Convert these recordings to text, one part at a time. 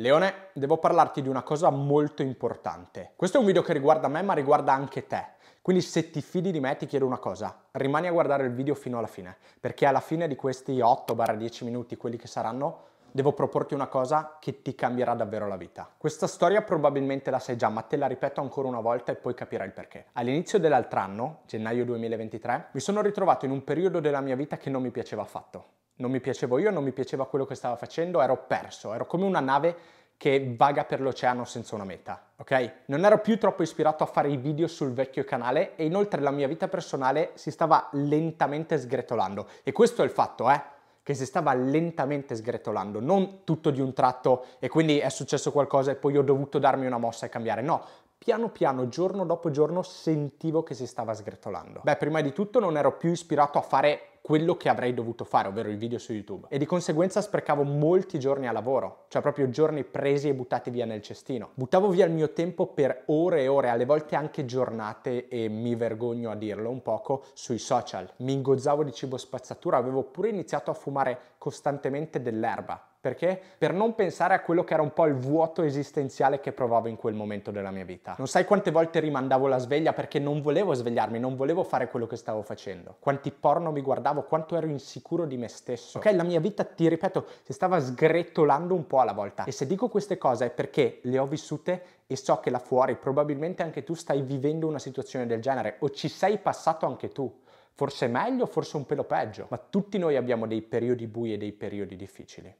Leone, devo parlarti di una cosa molto importante. Questo è un video che riguarda me ma riguarda anche te. Quindi se ti fidi di me ti chiedo una cosa, rimani a guardare il video fino alla fine, perché alla fine di questi 8-10 minuti, quelli che saranno, devo proporti una cosa che ti cambierà davvero la vita. Questa storia probabilmente la sai già, ma te la ripeto ancora una volta e poi capirai il perché. All'inizio dell'altro anno, gennaio 2023, mi sono ritrovato in un periodo della mia vita che non mi piaceva affatto non mi piacevo io, non mi piaceva quello che stavo facendo, ero perso, ero come una nave che vaga per l'oceano senza una meta, ok? Non ero più troppo ispirato a fare i video sul vecchio canale e inoltre la mia vita personale si stava lentamente sgretolando e questo è il fatto, eh? Che si stava lentamente sgretolando, non tutto di un tratto e quindi è successo qualcosa e poi ho dovuto darmi una mossa e cambiare, no, piano piano, giorno dopo giorno, sentivo che si stava sgretolando. Beh, prima di tutto non ero più ispirato a fare quello che avrei dovuto fare, ovvero il video su YouTube. E di conseguenza sprecavo molti giorni a lavoro, cioè proprio giorni presi e buttati via nel cestino. Buttavo via il mio tempo per ore e ore, alle volte anche giornate e mi vergogno a dirlo un poco, sui social. Mi ingozzavo di cibo spazzatura, avevo pure iniziato a fumare costantemente dell'erba perché? Per non pensare a quello che era un po' il vuoto esistenziale che provavo in quel momento della mia vita. Non sai quante volte rimandavo la sveglia perché non volevo svegliarmi, non volevo fare quello che stavo facendo. Quanti porno mi guardavo, quanto ero insicuro di me stesso. Ok, la mia vita, ti ripeto, si stava sgretolando un po' alla volta. E se dico queste cose è perché le ho vissute e so che là fuori probabilmente anche tu stai vivendo una situazione del genere o ci sei passato anche tu forse meglio, forse un pelo peggio, ma tutti noi abbiamo dei periodi bui e dei periodi difficili.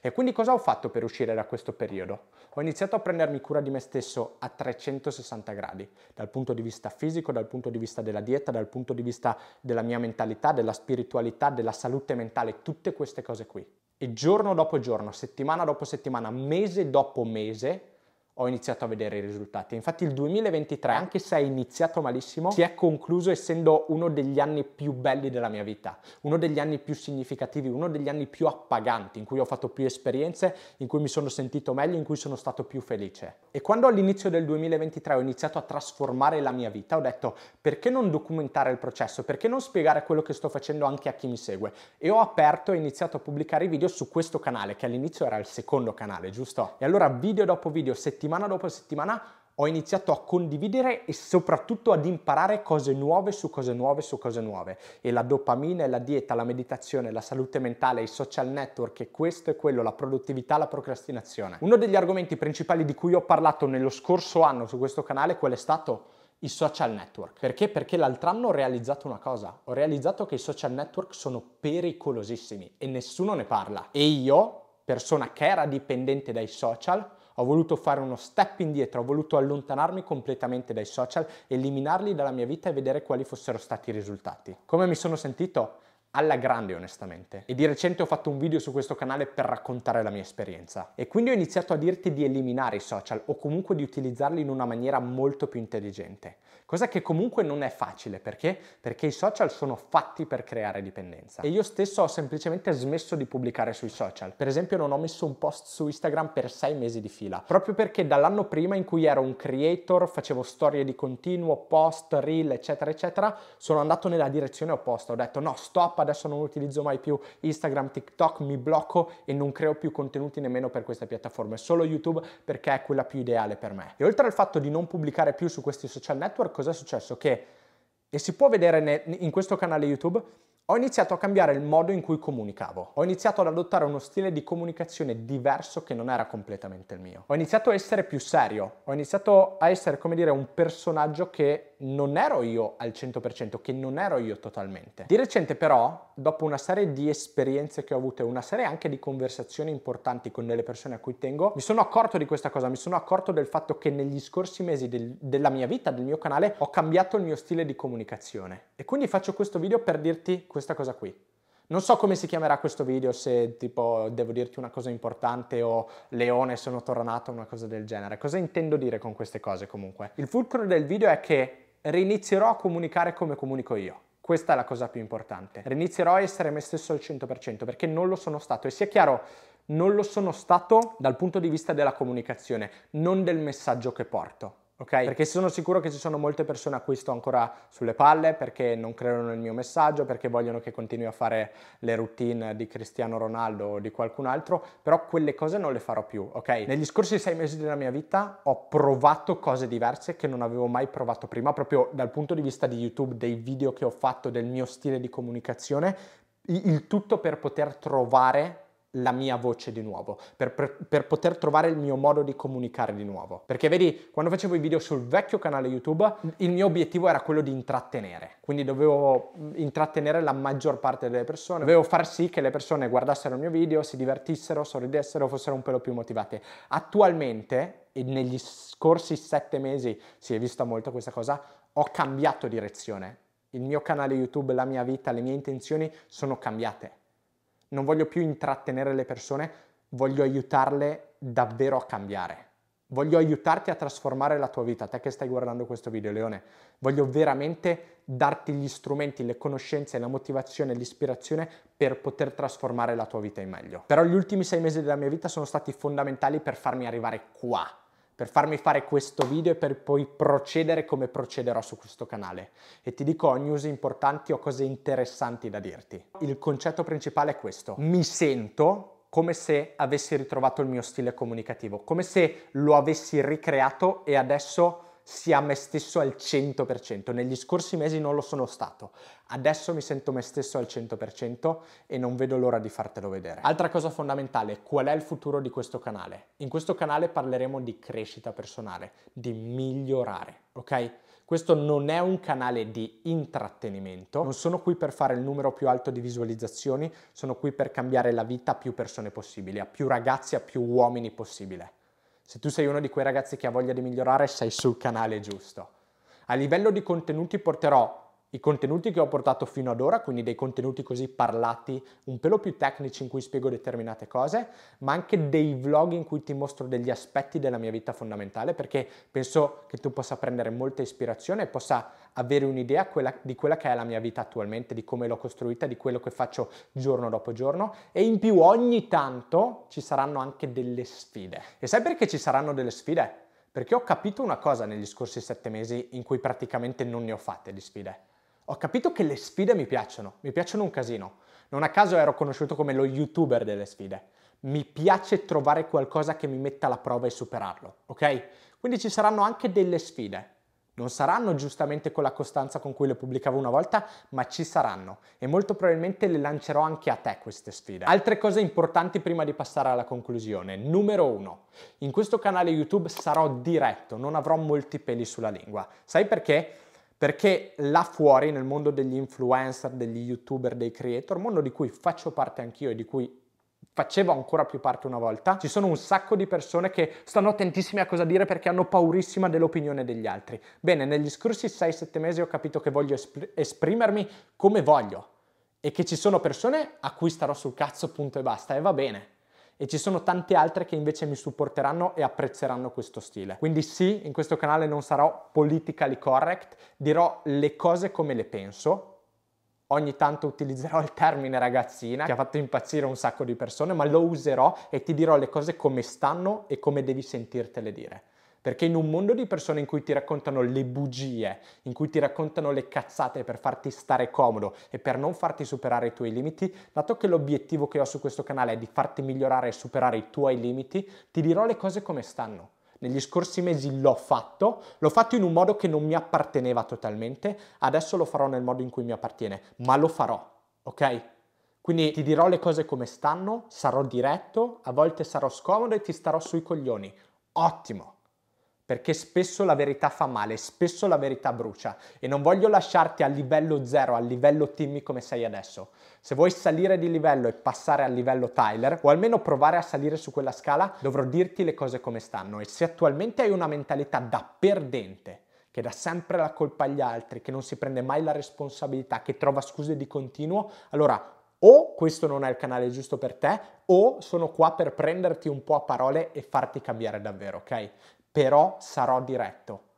E quindi cosa ho fatto per uscire da questo periodo? Ho iniziato a prendermi cura di me stesso a 360 gradi, dal punto di vista fisico, dal punto di vista della dieta, dal punto di vista della mia mentalità, della spiritualità, della salute mentale, tutte queste cose qui. E giorno dopo giorno, settimana dopo settimana, mese dopo mese, ho iniziato a vedere i risultati. Infatti il 2023, eh. anche se è iniziato malissimo, si è concluso essendo uno degli anni più belli della mia vita, uno degli anni più significativi, uno degli anni più appaganti, in cui ho fatto più esperienze, in cui mi sono sentito meglio, in cui sono stato più felice. E quando all'inizio del 2023 ho iniziato a trasformare la mia vita, ho detto perché non documentare il processo, perché non spiegare quello che sto facendo anche a chi mi segue. E ho aperto e iniziato a pubblicare i video su questo canale, che all'inizio era il secondo canale, giusto? E allora video dopo video, settimana settimana dopo settimana ho iniziato a condividere e soprattutto ad imparare cose nuove su cose nuove su cose nuove. E la dopamina, la dieta, la meditazione, la salute mentale, i social network e questo è quello, la produttività, la procrastinazione. Uno degli argomenti principali di cui ho parlato nello scorso anno su questo canale, quello è stato i social network. Perché? Perché l'altro anno ho realizzato una cosa, ho realizzato che i social network sono pericolosissimi e nessuno ne parla. E io, persona che era dipendente dai social, ho voluto fare uno step indietro, ho voluto allontanarmi completamente dai social, eliminarli dalla mia vita e vedere quali fossero stati i risultati. Come mi sono sentito? alla grande onestamente e di recente ho fatto un video su questo canale per raccontare la mia esperienza e quindi ho iniziato a dirti di eliminare i social o comunque di utilizzarli in una maniera molto più intelligente cosa che comunque non è facile perché perché i social sono fatti per creare dipendenza e io stesso ho semplicemente smesso di pubblicare sui social per esempio non ho messo un post su Instagram per sei mesi di fila proprio perché dall'anno prima in cui ero un creator facevo storie di continuo post reel eccetera eccetera sono andato nella direzione opposta ho detto no stop adesso non utilizzo mai più Instagram, TikTok, mi blocco e non creo più contenuti nemmeno per queste piattaforme, solo YouTube perché è quella più ideale per me. E oltre al fatto di non pubblicare più su questi social network, cosa è successo? Che, e si può vedere in questo canale YouTube, ho iniziato a cambiare il modo in cui comunicavo. Ho iniziato ad adottare uno stile di comunicazione diverso che non era completamente il mio. Ho iniziato a essere più serio. Ho iniziato a essere, come dire, un personaggio che non ero io al 100%, che non ero io totalmente. Di recente però, dopo una serie di esperienze che ho avuto e una serie anche di conversazioni importanti con delle persone a cui tengo, mi sono accorto di questa cosa, mi sono accorto del fatto che negli scorsi mesi del, della mia vita, del mio canale, ho cambiato il mio stile di comunicazione. E quindi faccio questo video per dirti questo questa cosa qui. Non so come si chiamerà questo video, se tipo devo dirti una cosa importante o leone sono tornato, una cosa del genere. Cosa intendo dire con queste cose comunque? Il fulcro del video è che rinizierò a comunicare come comunico io. Questa è la cosa più importante. Rinizierò a essere me stesso al 100% perché non lo sono stato. E sia chiaro, non lo sono stato dal punto di vista della comunicazione, non del messaggio che porto ok? Perché sono sicuro che ci sono molte persone a cui sto ancora sulle palle perché non credono nel mio messaggio, perché vogliono che continui a fare le routine di Cristiano Ronaldo o di qualcun altro, però quelle cose non le farò più, ok? Negli scorsi sei mesi della mia vita ho provato cose diverse che non avevo mai provato prima, proprio dal punto di vista di YouTube, dei video che ho fatto, del mio stile di comunicazione, il tutto per poter trovare la mia voce di nuovo, per, per, per, poter trovare il mio modo di comunicare di nuovo. Perché vedi, quando facevo i video sul vecchio canale YouTube, il mio obiettivo era quello di intrattenere, quindi dovevo mm, intrattenere la maggior parte delle persone, dovevo far sì che le persone guardassero il mio video, si divertissero, sorridessero, fossero un pelo più motivate. Attualmente, e negli scorsi sette mesi si è vista molto questa cosa, ho cambiato direzione. Il mio canale YouTube, la mia vita, le mie intenzioni sono cambiate non voglio più intrattenere le persone, voglio aiutarle davvero a cambiare. Voglio aiutarti a trasformare la tua vita, te che stai guardando questo video, Leone. Voglio veramente darti gli strumenti, le conoscenze, la motivazione, l'ispirazione per poter trasformare la tua vita in meglio. Però gli ultimi sei mesi della mia vita sono stati fondamentali per farmi arrivare qua, per farmi fare questo video e per poi procedere come procederò su questo canale. E ti dico ho news importanti, ho cose interessanti da dirti. Il concetto principale è questo. Mi sento come se avessi ritrovato il mio stile comunicativo, come se lo avessi ricreato e adesso sia me stesso al 100%. Negli scorsi mesi non lo sono stato. Adesso mi sento me stesso al 100% e non vedo l'ora di fartelo vedere. Altra cosa fondamentale, qual è il futuro di questo canale? In questo canale parleremo di crescita personale, di migliorare, ok? Questo non è un canale di intrattenimento, non sono qui per fare il numero più alto di visualizzazioni, sono qui per cambiare la vita a più persone possibile, a più ragazzi, a più uomini possibile. Se tu sei uno di quei ragazzi che ha voglia di migliorare, sei sul canale giusto. A livello di contenuti porterò i contenuti che ho portato fino ad ora, quindi dei contenuti così parlati, un pelo più tecnici in cui spiego determinate cose, ma anche dei vlog in cui ti mostro degli aspetti della mia vita fondamentale, perché penso che tu possa prendere molta ispirazione e possa avere un'idea quella, di quella che è la mia vita attualmente, di come l'ho costruita, di quello che faccio giorno dopo giorno e in più ogni tanto ci saranno anche delle sfide. E sai perché ci saranno delle sfide? Perché ho capito una cosa negli scorsi sette mesi in cui praticamente non ne ho fatte di sfide ho capito che le sfide mi piacciono, mi piacciono un casino. Non a caso ero conosciuto come lo youtuber delle sfide. Mi piace trovare qualcosa che mi metta alla prova e superarlo, ok? Quindi ci saranno anche delle sfide. Non saranno giustamente con la costanza con cui le pubblicavo una volta, ma ci saranno e molto probabilmente le lancerò anche a te queste sfide. Altre cose importanti prima di passare alla conclusione. Numero 1. In questo canale YouTube sarò diretto, non avrò molti peli sulla lingua. Sai perché? perché là fuori nel mondo degli influencer, degli youtuber, dei creator, mondo di cui faccio parte anch'io e di cui facevo ancora più parte una volta, ci sono un sacco di persone che stanno attentissime a cosa dire perché hanno paurissima dell'opinione degli altri. Bene, negli scorsi 6-7 mesi ho capito che voglio espr- esprimermi come voglio e che ci sono persone a cui starò sul cazzo punto e basta e va bene e ci sono tante altre che invece mi supporteranno e apprezzeranno questo stile. Quindi sì, in questo canale non sarò politically correct, dirò le cose come le penso, ogni tanto utilizzerò il termine ragazzina che ha fatto impazzire un sacco di persone, ma lo userò e ti dirò le cose come stanno e come devi sentirtele dire. Perché in un mondo di persone in cui ti raccontano le bugie, in cui ti raccontano le cazzate per farti stare comodo e per non farti superare i tuoi limiti, dato che l'obiettivo che ho su questo canale è di farti migliorare e superare i tuoi limiti, ti dirò le cose come stanno. Negli scorsi mesi l'ho fatto, l'ho fatto in un modo che non mi apparteneva totalmente, adesso lo farò nel modo in cui mi appartiene, ma lo farò, ok? Quindi ti dirò le cose come stanno, sarò diretto, a volte sarò scomodo e ti starò sui coglioni. Ottimo! perché spesso la verità fa male, spesso la verità brucia e non voglio lasciarti al livello zero, al livello Timmy come sei adesso. Se vuoi salire di livello e passare al livello Tyler, o almeno provare a salire su quella scala, dovrò dirti le cose come stanno e se attualmente hai una mentalità da perdente, che dà sempre la colpa agli altri, che non si prende mai la responsabilità, che trova scuse di continuo, allora o questo non è il canale giusto per te, o sono qua per prenderti un po' a parole e farti cambiare davvero, ok? però sarò diretto.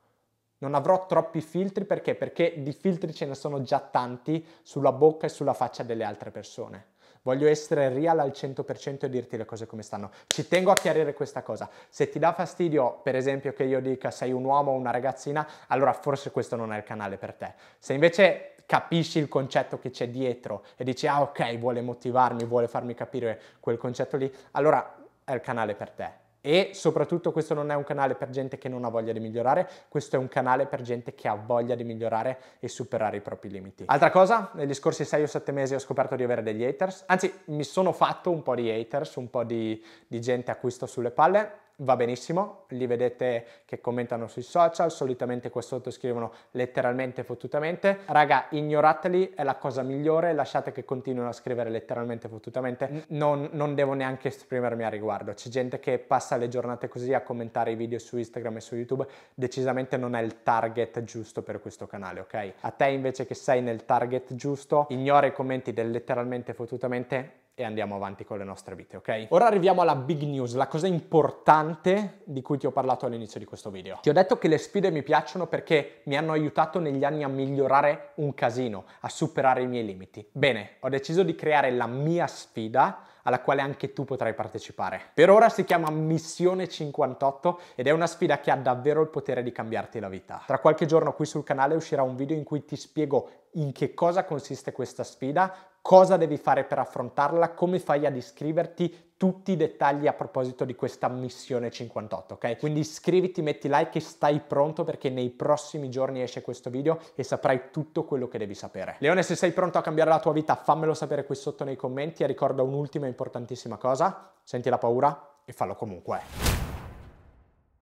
Non avrò troppi filtri perché? Perché di filtri ce ne sono già tanti sulla bocca e sulla faccia delle altre persone. Voglio essere real al 100% e dirti le cose come stanno. Ci tengo a chiarire questa cosa. Se ti dà fastidio, per esempio, che io dica sei un uomo o una ragazzina, allora forse questo non è il canale per te. Se invece capisci il concetto che c'è dietro e dici ah ok, vuole motivarmi, vuole farmi capire quel concetto lì, allora è il canale per te. E soprattutto questo non è un canale per gente che non ha voglia di migliorare, questo è un canale per gente che ha voglia di migliorare e superare i propri limiti. Altra cosa, negli scorsi 6 o 7 mesi ho scoperto di avere degli haters, anzi mi sono fatto un po' di haters, un po' di, di gente a cui sto sulle palle, va benissimo, li vedete che commentano sui social, solitamente qua sotto scrivono letteralmente fottutamente. Raga, ignorateli, è la cosa migliore, lasciate che continuino a scrivere letteralmente fottutamente, non, non devo neanche esprimermi a riguardo. C'è gente che passa le giornate così a commentare i video su Instagram e su YouTube, decisamente non è il target giusto per questo canale, ok? A te invece che sei nel target giusto, ignora i commenti del letteralmente fottutamente e andiamo avanti con le nostre vite, ok? Ora arriviamo alla big news, la cosa importante di cui ti ho parlato all'inizio di questo video. Ti ho detto che le sfide mi piacciono perché mi hanno aiutato negli anni a migliorare un casino, a superare i miei limiti. Bene, ho deciso di creare la mia sfida alla quale anche tu potrai partecipare. Per ora si chiama Missione 58 ed è una sfida che ha davvero il potere di cambiarti la vita. Tra qualche giorno qui sul canale uscirà un video in cui ti spiego in che cosa consiste questa sfida, cosa devi fare per affrontarla, come fai ad iscriverti, tutti i dettagli a proposito di questa missione 58, ok? Quindi iscriviti, metti like e stai pronto perché nei prossimi giorni esce questo video e saprai tutto quello che devi sapere. Leone, se sei pronto a cambiare la tua vita, fammelo sapere qui sotto nei commenti e ricorda un'ultima importantissima cosa, senti la paura e fallo comunque.